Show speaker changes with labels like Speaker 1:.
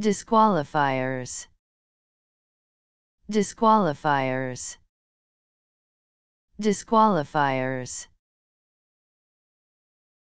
Speaker 1: Disqualifiers. Disqualifiers. Disqualifiers.